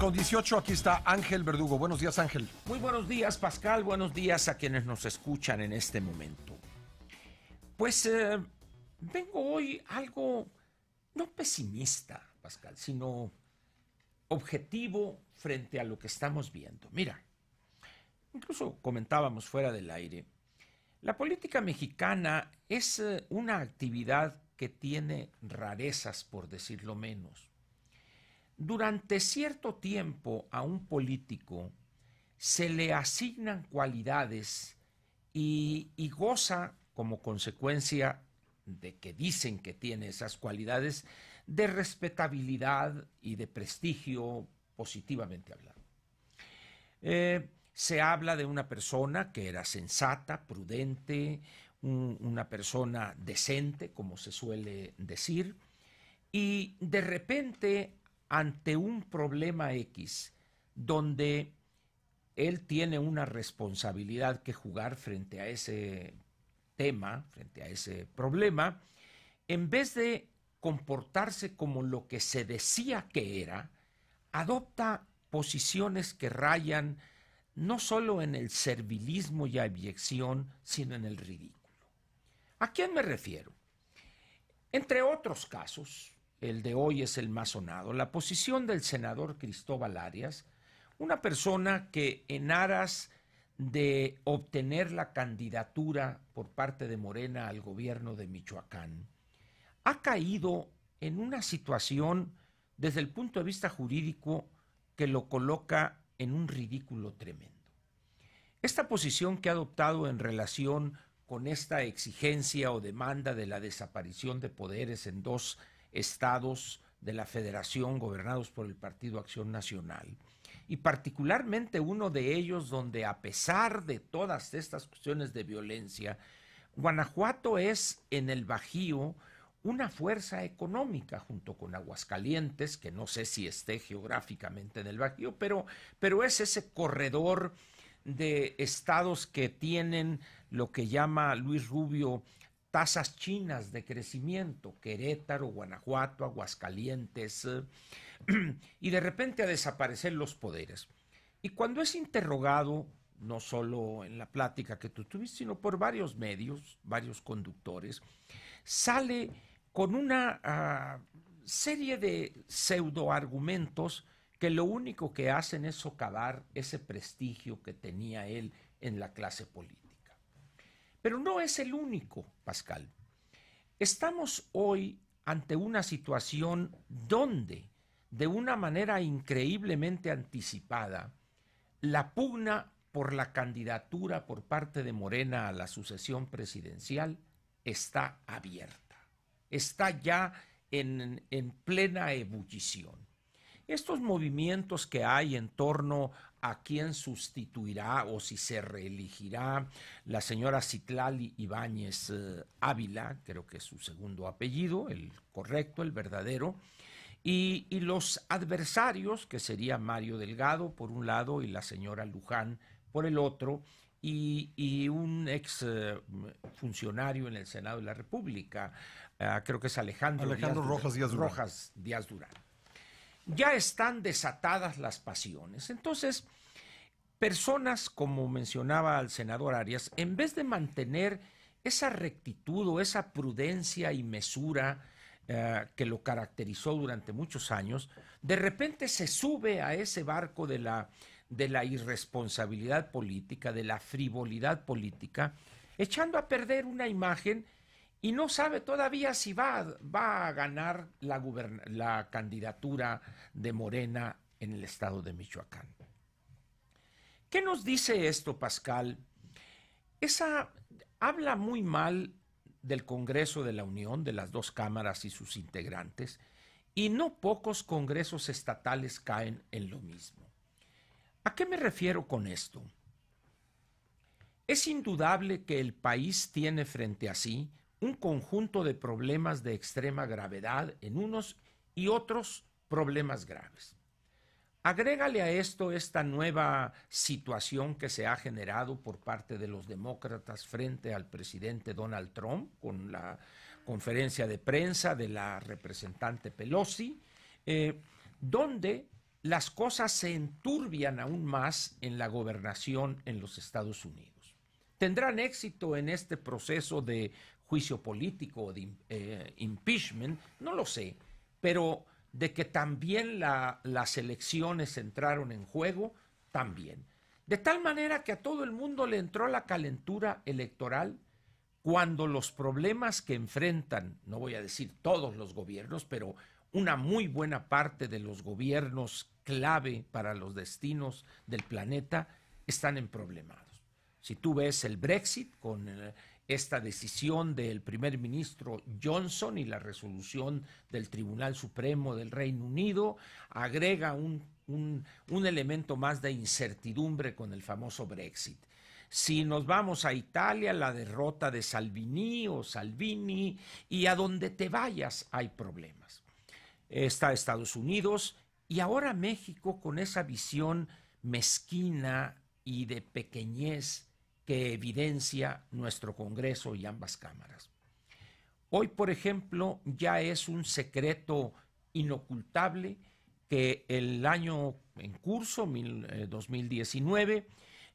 con 18, aquí está Ángel Verdugo. Buenos días, Ángel. Muy buenos días, Pascal. Buenos días a quienes nos escuchan en este momento. Pues eh, vengo hoy algo no pesimista, Pascal, sino objetivo frente a lo que estamos viendo. Mira, incluso comentábamos fuera del aire, la política mexicana es eh, una actividad que tiene rarezas, por decirlo menos durante cierto tiempo a un político se le asignan cualidades y, goza, como consecuencia de que dicen que tiene esas cualidades, de respetabilidad y de prestigio, positivamente hablando. Eh, se habla de una persona que era sensata, prudente, una persona decente, como se suele decir, y de repente ante un problema X donde él tiene una responsabilidad que jugar frente a ese tema, frente a ese problema, en vez de comportarse como lo que se decía que era, adopta posiciones que rayan no solo en el servilismo y abyección, sino en el ridículo. ¿A quién me refiero? Entre otros casos, el de hoy es el más sonado. La posición del senador Cristóbal Arias, una persona que en aras de obtener la candidatura por parte de Morena al gobierno de Michoacán, ha caído en una situación desde el punto de vista jurídico que lo coloca en un ridículo tremendo. Esta posición que ha adoptado en relación con esta exigencia o demanda de la desaparición de poderes en dos estados de la federación gobernados por el Partido Acción Nacional, y particularmente uno de ellos donde a pesar de todas estas cuestiones de violencia, Guanajuato es en el Bajío una fuerza económica junto con Aguascalientes, que no sé si esté geográficamente en el Bajío, pero, pero es ese corredor de estados que tienen lo que llama Luis Rubio tasas chinas de crecimiento, Querétaro, Guanajuato, Aguascalientes, eh, y de repente a desaparecer los poderes. Y cuando es interrogado, no solo en la plática que tú tuviste, sino por varios medios, varios conductores, sale con una ah, serie de pseudoargumentos que lo único que hacen es socavar ese prestigio que tenía él en la clase política. Pero no es el único, Pascal. Estamos hoy ante una situación donde, de una manera increíblemente anticipada, la pugna por la candidatura por parte de Morena a la sucesión presidencial está abierta, está ya en, en plena ebullición estos movimientos que hay en torno a quién sustituirá o si se reelegirá la señora Citlali Ibáñez eh, Ávila, creo que es su segundo apellido, el correcto, el verdadero, y, los adversarios, que sería Mario Delgado por un lado y la señora Luján por el otro, y, un ex eh, funcionario en el Senado de la República, eh, creo que es Alejandro, Rojas Rojas Díaz Durán ya están desatadas las pasiones. Entonces, personas, como mencionaba el senador Arias, en vez de mantener esa rectitud o esa prudencia y mesura eh, que lo caracterizó durante muchos años, de repente se sube a ese barco de la, de la irresponsabilidad política, de la frivolidad política, echando a perder una imagen y no sabe todavía si va, va a ganar la, la candidatura de Morena en el estado de Michoacán. ¿Qué nos dice esto, Pascal? Esa habla muy mal del Congreso de la Unión, de las dos cámaras y sus integrantes, y no pocos congresos estatales caen en lo mismo. ¿A qué me refiero con esto? Es indudable que el país tiene frente a sí un conjunto de problemas de extrema gravedad en unos y otros problemas graves. Agrégale a esto esta nueva situación que se ha generado por parte de los demócratas frente al presidente Donald Trump con la conferencia de prensa de la representante Pelosi, eh, donde las cosas se enturbian aún más en la gobernación en los Estados Unidos. ¿Tendrán éxito en este proceso de juicio político o de eh, impeachment, no lo sé, pero de que también las elecciones entraron en juego, también. De tal manera que a todo el mundo le entró la calentura electoral cuando los problemas que enfrentan, no voy a decir todos los gobiernos, pero una muy buena parte de los gobiernos clave para los destinos del planeta están en problemados. Si tú ves el Brexit con el, eh, esta decisión del primer ministro Johnson y la resolución del Tribunal Supremo del Reino Unido agrega un, elemento más de incertidumbre con el famoso Brexit. Si nos vamos a Italia, la derrota de Salvini o Salvini, y a donde te vayas hay problemas. Está Estados Unidos y ahora México con esa visión mezquina y de pequeñez que evidencia nuestro Congreso y ambas cámaras. Hoy, por ejemplo, ya es un secreto inocultable que el año en curso, 2019, eh,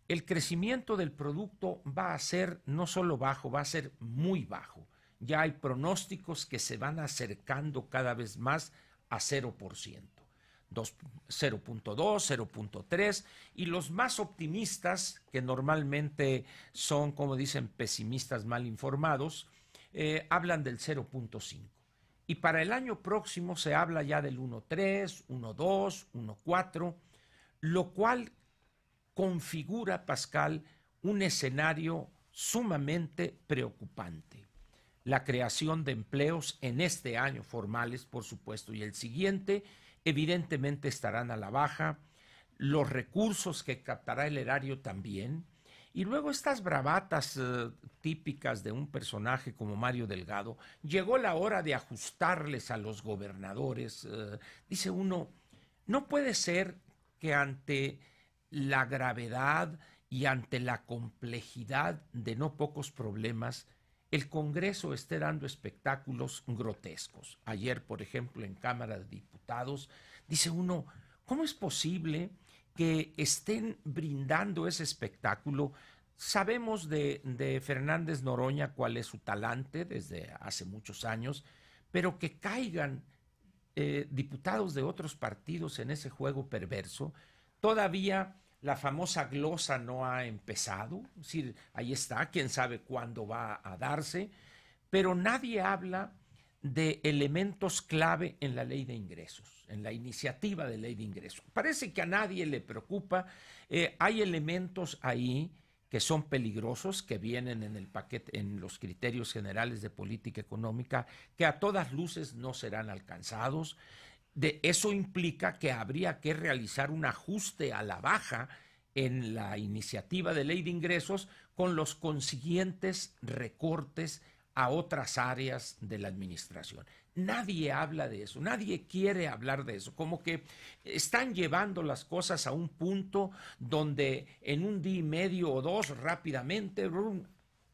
el crecimiento del producto va a ser no solo bajo, va a ser muy bajo. Ya hay pronósticos que se van acercando cada vez más a 0%. 0.2, 0.3 y los más optimistas, que normalmente son, como dicen, pesimistas mal informados, eh, hablan del 0.5. Y para el año próximo se habla ya del 1.3, 1.2, 1.4, lo cual configura, Pascal, un escenario sumamente preocupante. La creación de empleos en este año formales, por supuesto, y el siguiente, evidentemente estarán a la baja, los recursos que captará el erario también, y luego estas bravatas eh, típicas de un personaje como Mario Delgado, llegó la hora de ajustarles a los gobernadores. Eh, dice uno, no puede ser que ante la gravedad y ante la complejidad de no pocos problemas, el Congreso esté dando espectáculos grotescos. Ayer, por ejemplo, en Cámara de Diputados, dice uno, ¿cómo es posible que estén brindando ese espectáculo? Sabemos de, Fernández Noroña cuál es su talante desde hace muchos años, pero que caigan eh, diputados de otros partidos en ese juego perverso, todavía la famosa glosa no ha empezado, es decir, ahí está, quién sabe cuándo va a darse, pero nadie habla de elementos clave en la ley de ingresos, en la iniciativa de ley de ingresos. Parece que a nadie le preocupa, eh, hay elementos ahí que son peligrosos, que vienen en el paquete, en los criterios generales de política económica, que a todas luces no serán alcanzados eso implica que habría que realizar un ajuste a la baja en la iniciativa de ley de ingresos con los consiguientes recortes a otras áreas de la administración. Nadie habla de eso, nadie quiere hablar de eso, como que están llevando las cosas a un punto donde en un día y medio o dos rápidamente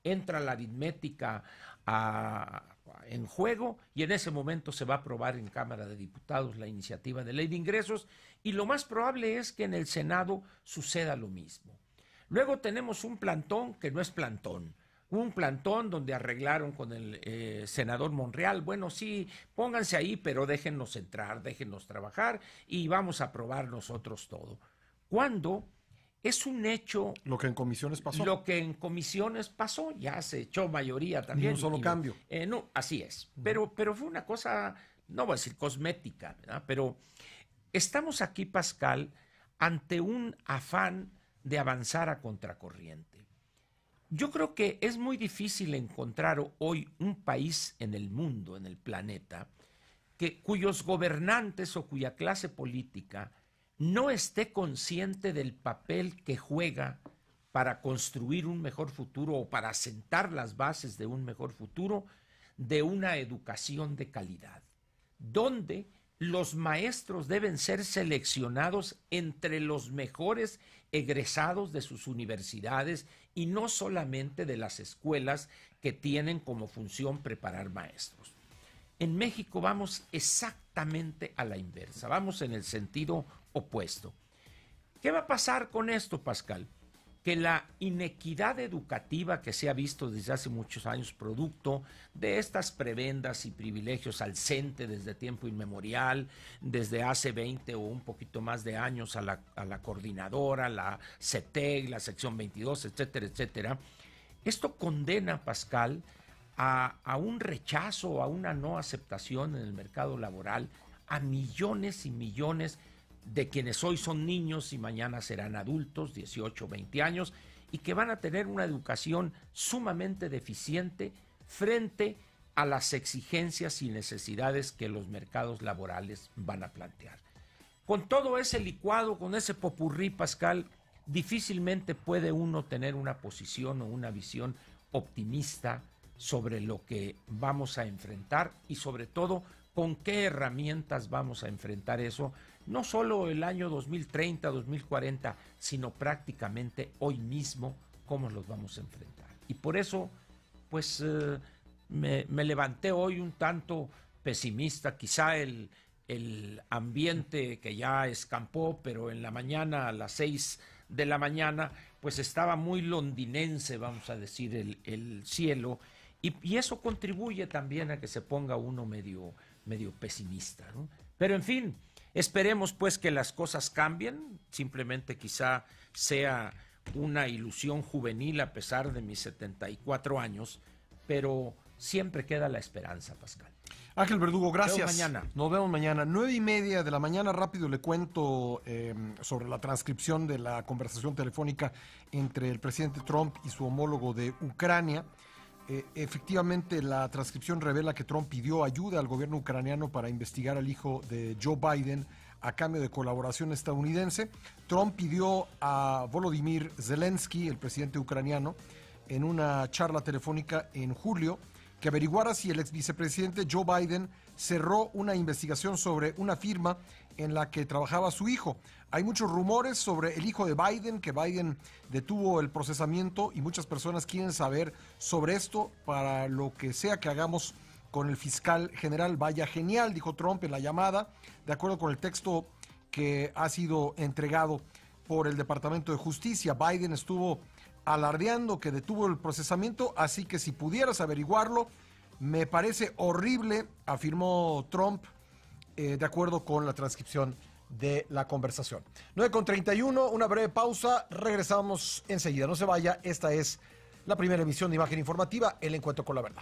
entra la aritmética a, en juego y en ese momento se va a aprobar en Cámara de Diputados la iniciativa de ley de ingresos y lo más probable es que en el Senado suceda lo mismo. Luego tenemos un plantón que no es plantón. Un plantón donde arreglaron con el eh, senador Monreal, bueno, sí, pónganse ahí, pero déjennos entrar, déjennos trabajar y vamos a aprobar nosotros todo. ¿Cuándo es un hecho. Lo que en comisiones pasó. Lo que en comisiones pasó, ya se echó mayoría también. un solo cambio. Eh, no, así es. Pero, pero fue una cosa, no voy a decir cosmética, ¿verdad? Pero estamos aquí, Pascal, ante un afán de avanzar a contracorriente. Yo creo que es muy difícil encontrar hoy un país en el mundo, en el planeta, que, cuyos gobernantes o cuya clase política no esté consciente del papel que juega para construir un mejor futuro o para sentar las bases de un mejor futuro de una educación de calidad, donde los maestros deben ser seleccionados entre los mejores egresados de sus universidades y no solamente de las escuelas que tienen como función preparar maestros. En México vamos exactamente a la inversa, vamos en el sentido opuesto. ¿Qué va a pasar con esto, Pascal? Que la inequidad educativa que se ha visto desde hace muchos años, producto de estas prebendas y privilegios al CENTE desde tiempo inmemorial, desde hace 20 o un poquito más de años a la, a la coordinadora, la CETEG, la sección 22, etcétera, etcétera, esto condena, Pascal, a, a, un rechazo, a una no aceptación en el mercado laboral a millones y millones de de quienes hoy son niños y mañana serán adultos, 18, 20 años, y que van a tener una educación sumamente deficiente frente a las exigencias y necesidades que los mercados laborales van a plantear. Con todo ese licuado, con ese popurrí, Pascal, difícilmente puede uno tener una posición o una visión optimista sobre lo que vamos a enfrentar y sobre todo con qué herramientas vamos a enfrentar eso, no solo el año 2030, 2040, sino prácticamente hoy mismo, cómo los vamos a enfrentar. Y por eso, pues eh, me, levanté hoy un tanto pesimista, quizá el, ambiente que ya escampó, pero en la mañana a las seis de la mañana, pues estaba muy londinense, vamos a decir, el, cielo, y eso contribuye también a que se ponga uno medio, medio pesimista. Pero en fin, esperemos pues que las cosas cambien, simplemente quizá sea una ilusión juvenil a pesar de mis 74 años, pero siempre queda la esperanza, Pascal. Ángel Verdugo, gracias. Nos vemos mañana. Nos vemos mañana. Nueve y media de la mañana, rápido le cuento em, sobre la transcripción de la conversación telefónica entre el presidente Trump y su homólogo de Ucrania. Eh, efectivamente, la transcripción revela que Trump pidió ayuda al gobierno ucraniano para investigar al hijo de Joe Biden a cambio de colaboración estadounidense. Trump pidió a Volodymyr Zelensky, el presidente ucraniano, en una charla telefónica en julio, que averiguara si el ex vicepresidente Joe Biden cerró una investigación sobre una firma en la que trabajaba su hijo. Hay muchos rumores sobre el hijo de Biden, que Biden detuvo el procesamiento y muchas personas quieren saber sobre esto para lo que sea que hagamos con el fiscal general. Vaya genial, dijo Trump en la llamada, de acuerdo con el texto que ha sido entregado por el Departamento de Justicia. Biden estuvo alardeando que detuvo el procesamiento, así que si pudieras averiguarlo, me parece horrible, afirmó Trump, eh, de acuerdo con la transcripción de la conversación. 9 con 31, una breve pausa, regresamos enseguida. No se vaya, esta es la primera emisión de Imagen Informativa, el encuentro con la verdad.